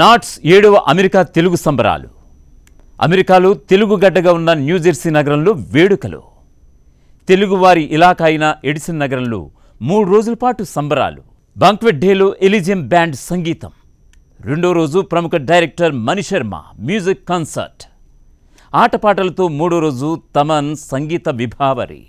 NATS ఏడవ America Telugu సంబరాలు అమెరికాలో తెలుగు గడ్డగా ఉన్న న్యూజెర్సీ నగరంలో వేడుకలు తెలుగువారి ఇలాఖ అయిన ఎడిసన్ నగరంలో మూడు రోజుల పాటు సంబరాలు బంక్వెట్ డేలో ఎలిజియం బ్యాండ్ సంగీతం రెండో రోజు ప్రముఖ డైరెక్టర్ మణిశర్మ మ్యూజిక్ కన్సర్ట్ ఆటపాటలతో మూడో రోజు తమన్ సంగీత విభావరి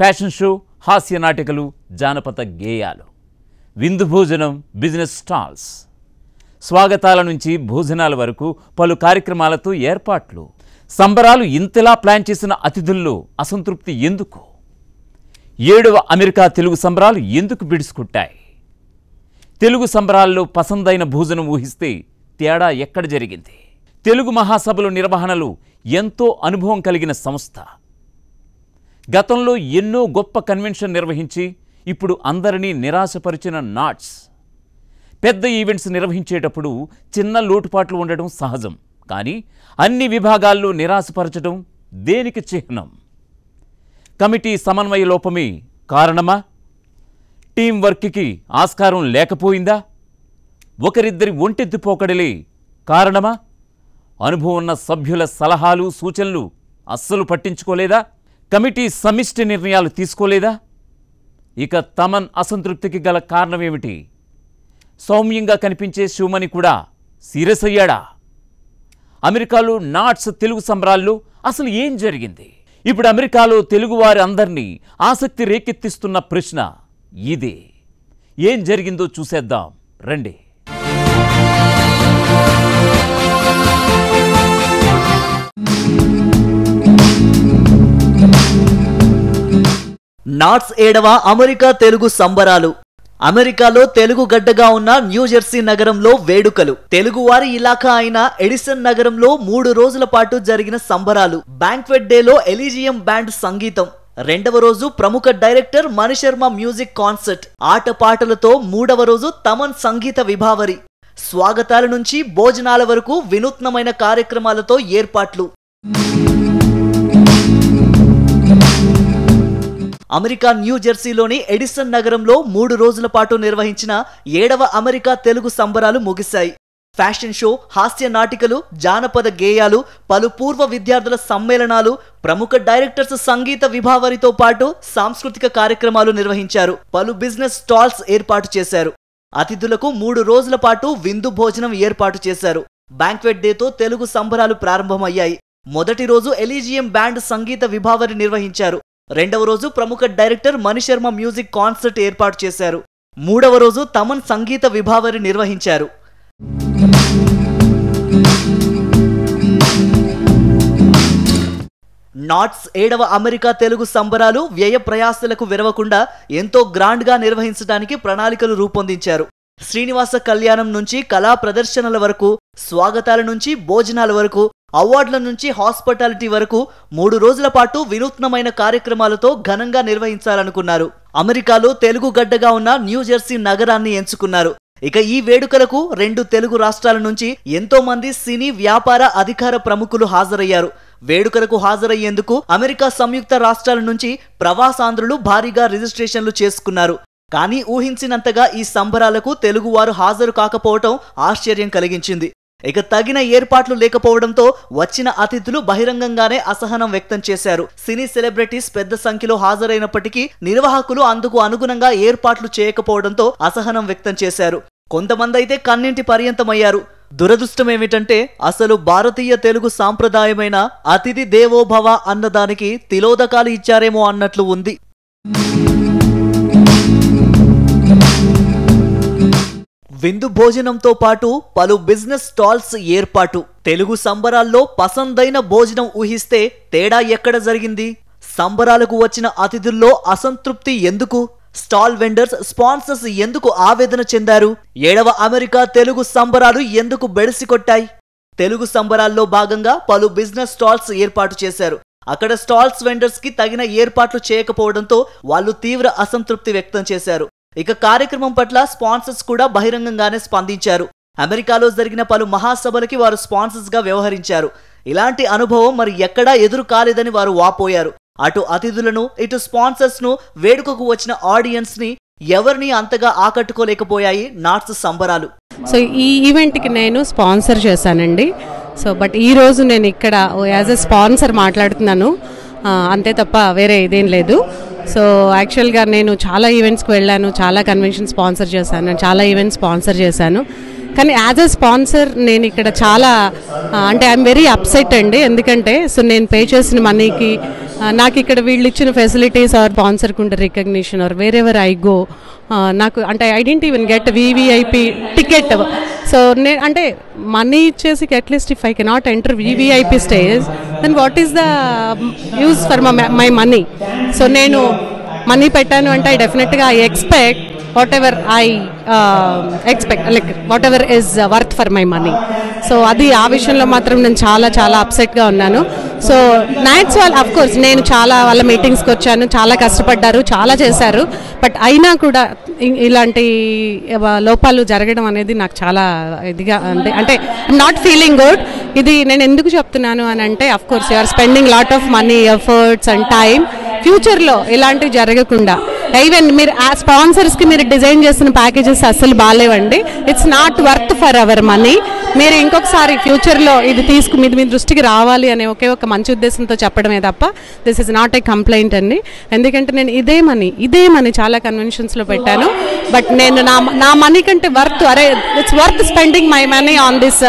ఫ్యాషన్ షో హాస్య నాటికలు జానపద గేయాలు విందు భోజనం బిజినెస్ స్టాల్స్ స్వాగతాల నుంచి భోజనాల వరకు పలు కార్యక్రమాలతో ఏర్పాట్లు సంబరాలు ఇంతలా ప్లాన్ చేసిన అతిథుల్లో అసంతృప్తి ఎందుకు ఏడవ అమెరికా తెలుగు సంబరాలు ఎందుకు బిడుసుకుంటాయి తెలుగు సంబరాల్లో పసందైన భోజనం ఊహిస్తే తేడా ఎక్కడ జరిగింది తెలుగు మహాసభలు నిర్వహణలు ఎంతో అనుభవం కలిగిన సంస్థ గతంలో ఎన్నో గొప్ప కన్వెన్షన్ నిర్వహించి ఇప్పుడు అందరినీ నిరాశపరిచిన నాట్స్ పెద్ద ఈవెంట్స్ నిర్వహించేటప్పుడు చిన్న లోటుపాట్లు ఉండడం సహజం కానీ అన్ని విభాగాల్లో నిరాశపరచడం దేనికి చిహ్నం కమిటీ సమన్వయ లోపమే కారణమా టీం వర్క్కి ఆస్కారం లేకపోయిందా ఒకరిద్దరి ఒంటెత్తిపోకడలే పోకడలే కారణమా అనుభవం ఉన్న సభ్యుల సలహాలు సూచనలు అస్సలు పట్టించుకోలేదా కమిటీ సమిష్టి నిర్ణయాలు తీసుకోలేదా ఇక తమన్ అసంతృప్తికి గల కారణమేమిటి సౌమ్యంగా కనిపించే శివమణి కూడా సీరియస్ అయ్యాడా అమెరికాలో నాట్స్ తెలుగు సంబరాల్లో అసలు ఏం జరిగింది ఇప్పుడు అమెరికాలో తెలుగువారి అందరినీ ఆసక్తి రేకెత్తిస్తున్న ప్రశ్న ఇదే ఏం జరిగిందో చూసేద్దాం రండి నాట్స్ ఏడవ అమెరికా తెలుగు సంబరాలు అమెరికాలో తెలుగు గడ్డగా ఉన్న న్యూజెర్సీ నగరంలో వేడుకలు తెలుగువారి ఇలాఖా అయిన ఎడిసన్ నగరంలో మూడు రోజుల పాటు జరిగిన సంబరాలు బ్యాంక్వెట్ డేలో ఎలిజియం బ్యాండ్ సంగీతం రెండవ రోజు ప్రముఖ డైరెక్టర్ మణిశర్మ మ్యూజిక్ కాన్సర్ట్ ఆటపాటలతో మూడవ రోజు తమన్ సంగీత విభావరి స్వాగతాల నుంచి భోజనాల వరకు వినూత్నమైన కార్యక్రమాలతో ఏర్పాట్లు అమెరికా న్యూ జెర్సీలోని ఎడిసన్ నగరంలో మూడు రోజుల పాటు నిర్వహించిన ఏడవ అమెరికా తెలుగు సంబరాలు ముగిశాయి ఫ్యాషన్ షో హాస్య నాటికలు జానపద గేయాలు పలు పూర్వ విద్యార్థుల సమ్మేళనాలు ప్రముఖ డైరెక్టర్స్ సంగీత విభావరితో పాటు సాంస్కృతిక కార్యక్రమాలు నిర్వహించారు పలు బిజినెస్ స్టాల్స్ ఏర్పాటు చేశారు అతిథులకు మూడు రోజుల పాటు విందు భోజనం ఏర్పాటు చేశారు బ్యాంక్వెట్ డేతో తెలుగు సంబరాలు ప్రారంభమయ్యాయి మొదటి రోజు ఎలీజియం బ్యాండ్ సంగీత విభావరి నిర్వహించారు రెండవ రోజు ప్రముఖ డైరెక్టర్ మణిశర్మ మ్యూజిక్ కాన్సర్ట్ ఏర్పాటు చేశారు మూడవ రోజు తమన్ సంగీత విభావరి నిర్వహించారు నాట్స్ ఏడవ అమెరికా తెలుగు సంబరాలు వ్యయ ప్రయాసలకు విరవకుండా ఎంతో గ్రాండ్గా నిర్వహించడానికి ప్రణాళికలు రూపొందించారు శ్రీనివాస కళ్యాణం నుంచి కళా ప్రదర్శనల వరకు స్వాగతాల నుంచి భోజనాల వరకు అవార్డుల నుంచి హాస్పిటాలిటీ వరకు మూడు రోజుల పాటు వినూత్నమైన కార్యక్రమాలతో ఘనంగా నిర్వహించాలనుకున్నారు అమెరికాలో తెలుగు గడ్డగా ఉన్న న్యూజెర్సీ నగరాన్ని ఎంచుకున్నారు ఇక ఈ వేడుకలకు రెండు తెలుగు రాష్ట్రాల నుంచి ఎంతో మంది సినీ వ్యాపార అధికార ప్రముఖులు హాజరయ్యారు వేడుకలకు హాజరయ్యేందుకు అమెరికా సంయుక్త రాష్ట్రాల నుంచి ప్రవాసాంధ్రులు భారీగా రిజిస్ట్రేషన్లు చేసుకున్నారు కానీ ఊహించినంతగా ఈ సంబరాలకు తెలుగువారు హాజరు కాకపోవటం ఆశ్చర్యం కలిగించింది ఇక తగిన ఏర్పాట్లు లేకపోవడంతో వచ్చిన అతిథులు బహిరంగంగానే అసహనం వ్యక్తం చేశారు సినీ సెలబ్రిటీస్ పెద్ద సంఖ్యలో హాజరైనప్పటికీ నిర్వాహకులు అందుకు అనుగుణంగా ఏర్పాట్లు చేయకపోవడంతో అసహనం వ్యక్తం చేశారు కొంతమంది అయితే కన్నింటి పర్యంతమయ్యారు దురదృష్టం ఏమిటంటే అసలు భారతీయ తెలుగు సాంప్రదాయమైన అతిథి దేవోభవ అన్నదానికి తిలోదకాలు ఇచ్చారేమో అన్నట్లు ఉంది విందు భోజనంతో పాటు పలు బిజినెస్ స్టాల్స్ ఏర్పాటు తెలుగు సంబరాల్లో పసందైన భోజనం ఊహిస్తే తేడా ఎక్కడ జరిగింది సంబరాలకు వచ్చిన అతిథుల్లో అసంతృప్తి ఎందుకు స్టాల్ వెండర్స్ స్పాన్సర్స్ ఎందుకు ఆవేదన చెందారు ఏడవ అమెరికా తెలుగు సంబరాలు ఎందుకు బెడిసికొట్టాయి తెలుగు సంబరాల్లో భాగంగా పలు బిజినెస్ స్టాల్స్ ఏర్పాటు చేశారు అక్కడ స్టాల్స్ వెండర్స్ కి తగిన ఏర్పాట్లు చేయకపోవడంతో వాళ్ళు తీవ్ర అసంతృప్తి వ్యక్తం చేశారు ఇక కార్యక్రమం పట్ల స్పాన్సర్స్ కూడా బహిరంగంగానే స్పందించారు అమెరికాలో జరిగిన పలు మహాసభలకి వారు స్పాన్సర్స్గా వ్యవహరించారు ఇలాంటి అనుభవం మరి ఎక్కడా ఎదురు కాలేదని వారు వాపోయారు అటు అతిథులను ఇటు స్పాన్సర్స్ను వేడుకకు వచ్చిన ఆడియన్స్ని ఎవరిని అంతగా ఆకట్టుకోలేకపోయాయి నాట్స్ సంబరాలు సో ఈ ఈవెంట్కి నేను స్పాన్సర్ చేశానండి సో బట్ ఈ రోజు నేను ఇక్కడ యాజ్ ఎ స్పాన్సర్ మాట్లాడుతున్నాను అంతే తప్ప వేరే ఇదేం లేదు సో యాక్చువల్గా నేను చాలా ఈవెంట్స్కి వెళ్ళాను చాలా కన్వెన్షన్ స్పాన్సర్ చేశాను చాలా ఈవెంట్స్ స్పాన్సర్ చేశాను కానీ యాజ్ అ స్పాన్సర్ నేను ఇక్కడ చాలా అంటే ఐఎమ్ వెరీ అప్సెట్ అండి ఎందుకంటే సో నేను పే చేసిన మనీకి నాకు ఇక్కడ వీళ్ళు ఇచ్చిన ఫెసిలిటీస్ ఆర్ స్పాన్సర్కి ఉండే recognition or wherever I go నాకు అంటే I didn't even get VVIP ticket so నే అంటే మనీ ఇచ్చేసి at least if I cannot enter VVIP stage then what is the use for my money so నేను money పెట్టాను అంటే I డెఫినెట్గా I expect whatever I expect like whatever is worth for my money so అది ఆ విషయంలో మాత్రం నేను చాలా చాలా అప్సెట్గా ఉన్నాను సో నాట్స్ వాళ్ళు అఫ్ కోర్స్ నేను చాలా వాళ్ళ మీటింగ్స్కి వచ్చాను చాలా కష్టపడ్డారు చాలా చేశారు బట్ అయినా కూడా ఇలాంటి uh, లోపాలు జరగడం అనేది నాకు చాలా ఇదిగా అంటే అంటే నాట్ ఫీలింగ్ గుడ్ ఇది నేను ఎందుకు చెప్తున్నాను అని అంటే of course you're spending lot of money efforts and time ఫ్యూచర్లో ఇలాంటివి జరగకుండా ఈవెన్ మీరు ఆ స్పాన్సర్స్కి మీరు డిజైన్ చేసిన ప్యాకేజెస్ అస్సలు బాగాలేవండి it's not worth for our money మీరు ఇంకొకసారి ఫ్యూచర్లో ఇది తీసుకు మీది మీ దృష్టికి రావాలి అనే ఒకే ఒక మంచి ఉద్దేశంతో చెప్పడమే తప్ప this is not a complaint అండి ఎందుకంటే నేను ఇదే మనీ ఇదే మనీ చాలా కన్వెన్షన్స్లో పెట్టాను బట్ నేను నా నా మనీ కంటే వర్త్ అరే it's worth spending my money on this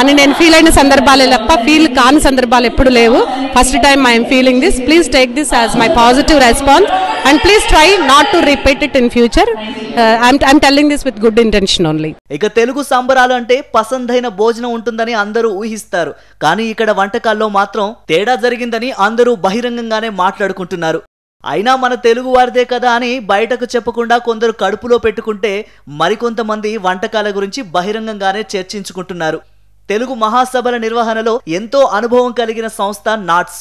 అని నేను ఫీల్ అయిన సందర్భాలే తప్ప ఫీల్ కాని సందర్భాలు ఎప్పుడు లేవు first time I'm feeling this please take this as my positive response and please try not to repeat it in future I'm telling this with good intention only ఇక తెలుగు సంబరాలు అంటే పసందైన భోజనం ఉంటుందని అందరూ ఊహిస్తారు కానీ ఇక్కడ వంటకాల్లో మాత్రం తేడా జరిగిందని అందరూ బహిరంగంగానే మాట్లాడుకుంటున్నారు అయినా మన తెలుగు వారిదే కదా అని బయటకు చెప్పకుండా కొందరు కడుపులో పెట్టుకుంటే మరికొంతమంది వంటకాల గురించి బహిరంగంగానే చర్చించుకుంటున్నారు తెలుగు మహాసభల నిర్వహణలో ఎంతో అనుభవం కలిగిన సంస్థ నాట్స్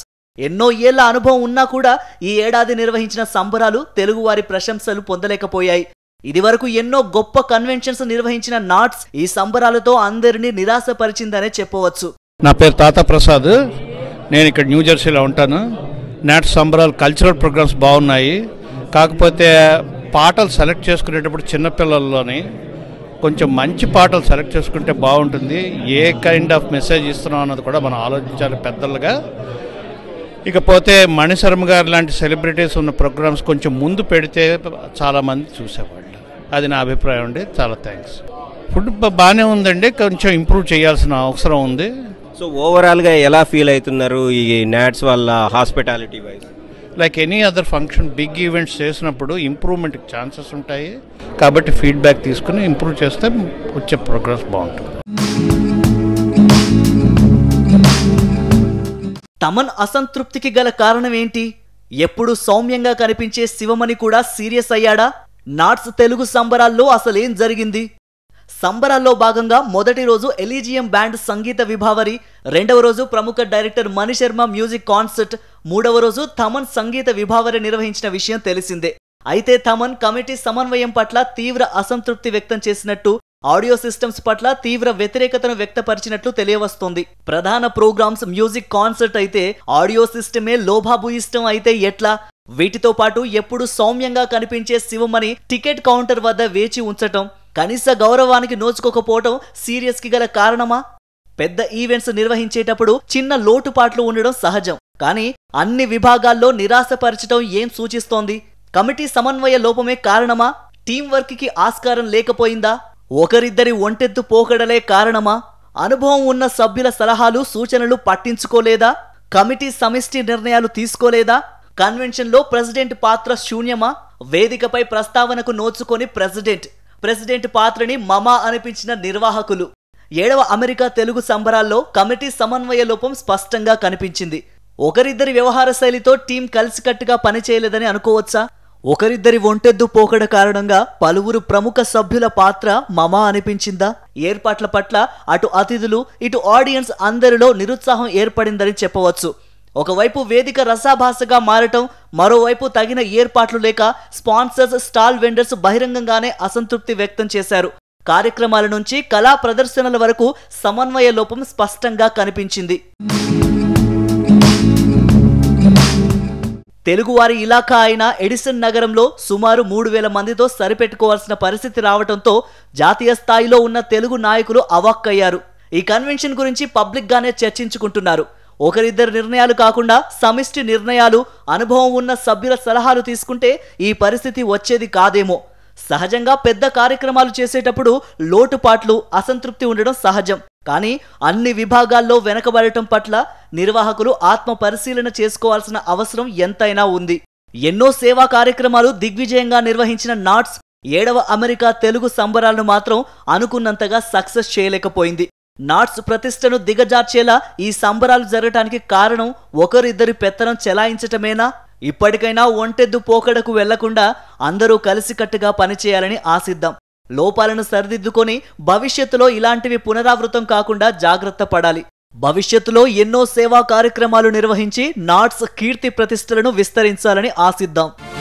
ఎన్నో ఏళ్ల అనుభవం ఉన్నా కూడా ఈ ఏడాది నిర్వహించిన సంబరాలు తెలుగువారి ప్రశంసలు పొందలేకపోయాయి ఇదివరకు ఎన్నో గొప్ప కన్వెన్షన్స్ నిర్వహించిన నాట్స్ ఈ సంబరాలతో అందరినీ నిరాశపరిచిందనే చెప్పవచ్చు నా పేరు తాత ప్రసాద్ నేను ఇక్కడ న్యూజెర్సీలో ఉంటాను నాట్స్ సంబరాలు కల్చరల్ ప్రోగ్రామ్స్ బాగున్నాయి కాకపోతే పాటలు సెలెక్ట్ చేసుకునేటప్పుడు చిన్నపిల్లల్లోని కొంచెం మంచి పాటలు సెలెక్ట్ చేసుకుంటే బాగుంటుంది ఏ కైండ్ ఆఫ్ మెసేజ్ ఇస్తున్నాం అన్నది కూడా మనం ఆలోచించాలి పెద్దలుగా ఇకపోతే మణిశర్మ గారు లాంటి సెలబ్రిటీస్ ఉన్న ప్రోగ్రామ్స్ కొంచెం ముందు పెడితే చాలామంది చూసేవాళ్ళు అది నా అభిప్రాయం అండి చాలా థ్యాంక్స్ ఫుడ్ బాగానే ఉందండి కొంచెం ఇంప్రూవ్ చేయాల్సిన అవసరం ఉంది సో ఓవరాల్గా ఎలా ఫీల్ అవుతున్నారు ఈ నాట్స్ వల్ల hospitality wise like any other function big events చేసినప్పుడు ఇంప్రూవ్మెంట్ ఛాన్సెస్ ఉంటాయి కాబట్టి ఫీడ్బ్యాక్ తీసుకుని ఇంప్రూవ్ చేస్తే వచ్చే ప్రోగ్రెస్ బాగుంటుంది తమన్ అసంతృప్తికి గల కారణం ఏంటి ఎప్పుడు సౌమ్యంగా కనిపించే శివమణి కూడా సీరియస్ అయ్యాడా నాట్స్ తెలుగు సంబరాల్లో అసలేం జరిగింది సంబరాల్లో భాగంగా మొదటి రోజు ఎలీజియం బ్యాండ్ సంగీత విభావరి రెండవ రోజు ప్రముఖ డైరెక్టర్ మణిశర్మ మ్యూజిక్ కాన్సర్ట్ మూడవ రోజు థమన్ సంగీత విభావరి నిర్వహించిన విషయం తెలిసిందే అయితే థమన్ కమిటీ సమన్వయం పట్ల తీవ్ర అసంతృప్తి వ్యక్తం చేసినట్టు ఆడియో సిస్టమ్స్ పట్ల తీవ్ర వ్యతిరేకతను వ్యక్తపరిచినట్లు తెలియవస్తోంది ప్రధాన ప్రోగ్రామ్స్ మ్యూజిక్ కాన్సర్ట్ అయితే ఆడియో సిస్టమే లోభాభూయిష్టం అయితే ఎట్లా వీటితో పాటు ఎప్పుడు సౌమ్యంగా కనిపించే శివమణి టికెట్ కౌంటర్ వద్ద వేచి ఉంచటం కనీస గౌరవానికి నోచుకోకపోవటం సీరియస్కి గల కారణమా పెద్ద ఈవెంట్స్ నిర్వహించేటప్పుడు చిన్న లోటుపాట్లు ఉండడం సహజం కానీ అన్ని విభాగాల్లో నిరాశపరచడం ఏం సూచిస్తోంది కమిటీ సమన్వయ లోపమే కారణమా టీం కి ఆస్కారం లేకపోయిందా ఒకరిద్దరి ఒంటెత్తు పోకడలే కారణమా అనుభవం ఉన్న సభ్యుల సలహాలు సూచనలు పట్టించుకోలేదా కమిటీ సమిష్టి నిర్ణయాలు తీసుకోలేదా కన్వెన్షన్లో ప్రెసిడెంట్ పాత్ర శూన్యమా వేదికపై ప్రస్తావనకు నోచుకొని ప్రెసిడెంట్ ప్రెసిడెంట్ పాత్రని మమా అనిపించిన నిర్వాహకులు ఏడవ అమెరికా తెలుగు సంబరాల్లో కమిటీ సమన్వయ లోపం స్పష్టంగా కనిపించింది ఒకరిద్దరి వ్యవహార శైలితో టీం కలిసికట్టుగా పనిచేయలేదని అనుకోవచ్చా ఒకరిద్దరి ఒంటెద్దు పోకడ కారణంగా పలువురు ప్రముఖ సభ్యుల పాత్ర మమా అనిపించిందా ఏర్పాట్ల పట్ల అటు అతిథులు ఇటు ఆడియన్స్ అందరిలో నిరుత్సాహం ఏర్పడిందని చెప్పవచ్చు ఒకవైపు వేదిక రసాభాసగా మారటం మరోవైపు తగిన ఏర్పాట్లు లేక స్పాన్సర్స్ స్టాల్ వెండర్స్ బహిరంగంగానే అసంతృప్తి వ్యక్తం చేశారు కార్యక్రమాల నుంచి కళా ప్రదర్శనల వరకు సమన్వయ లోపం స్పష్టంగా కనిపించింది తెలుగువారి ఇలాఖా అయిన ఎడిసన్ నగరంలో సుమారు మూడు వేల మందితో సరిపెట్టుకోవాల్సిన పరిస్థితి రావడంతో జాతీయ స్థాయిలో ఉన్న తెలుగు నాయకులు అవాక్కయ్యారు ఈ కన్వెన్షన్ గురించి పబ్లిక్గానే చర్చించుకుంటున్నారు ఒకరిద్దరు నిర్ణయాలు కాకుండా సమిష్టి నిర్ణయాలు అనుభవం ఉన్న సభ్యుల సలహాలు తీసుకుంటే ఈ పరిస్థితి వచ్చేది కాదేమో సహజంగా పెద్ద కార్యక్రమాలు చేసేటప్పుడు లోటుపాట్లు అసంతృప్తి ఉండడం సహజం కానీ అన్ని విభాగాల్లో వెనకబడటం పట్ల నిర్వాహకులు ఆత్మ పరిశీలన చేసుకోవాల్సిన అవసరం ఎంతైనా ఉంది ఎన్నో సేవా కార్యక్రమాలు దిగ్విజయంగా నిర్వహించిన నాట్స్ ఏడవ అమెరికా తెలుగు సంబరాలను మాత్రం అనుకున్నంతగా సక్సెస్ చేయలేకపోయింది నాట్స్ ప్రతిష్టను దిగజార్చేలా ఈ సంబరాలు జరగటానికి కారణం ఒకరిద్దరి పెత్తనం చెలాయించటమేనా ఇప్పటికైనా ఒంటెద్దు పోకడకు వెళ్లకుండా అందరూ కలిసికట్టుగా పనిచేయాలని ఆశిద్దాం లోపాలను సరిదిద్దుకొని భవిష్యత్తులో ఇలాంటివి పునరావృతం కాకుండా జాగ్రత్త పడాలి భవిష్యత్తులో ఎన్నో సేవా కార్యక్రమాలు నిర్వహించి నాట్స్ కీర్తి ప్రతిష్టలను విస్తరించాలని ఆశిద్దాం